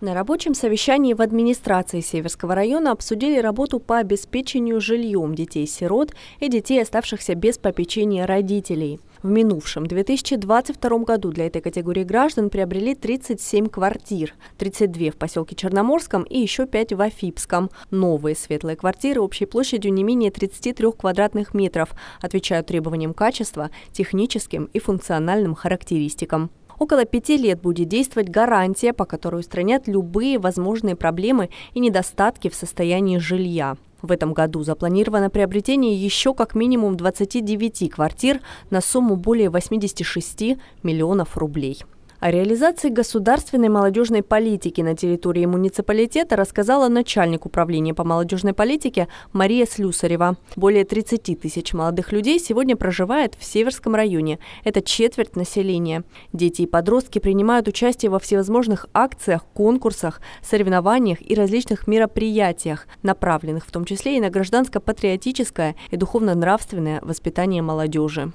На рабочем совещании в администрации Северского района обсудили работу по обеспечению жильем детей-сирот и детей, оставшихся без попечения родителей. В минувшем 2022 году для этой категории граждан приобрели 37 квартир, 32 в поселке Черноморском и еще 5 в Афипском. Новые светлые квартиры общей площадью не менее 33 квадратных метров отвечают требованиям качества, техническим и функциональным характеристикам. Около пяти лет будет действовать гарантия, по которой устранят любые возможные проблемы и недостатки в состоянии жилья. В этом году запланировано приобретение еще как минимум 29 квартир на сумму более 86 миллионов рублей. О реализации государственной молодежной политики на территории муниципалитета рассказала начальник управления по молодежной политике Мария Слюсарева. Более 30 тысяч молодых людей сегодня проживает в Северском районе. Это четверть населения. Дети и подростки принимают участие во всевозможных акциях, конкурсах, соревнованиях и различных мероприятиях, направленных в том числе и на гражданско-патриотическое и духовно-нравственное воспитание молодежи.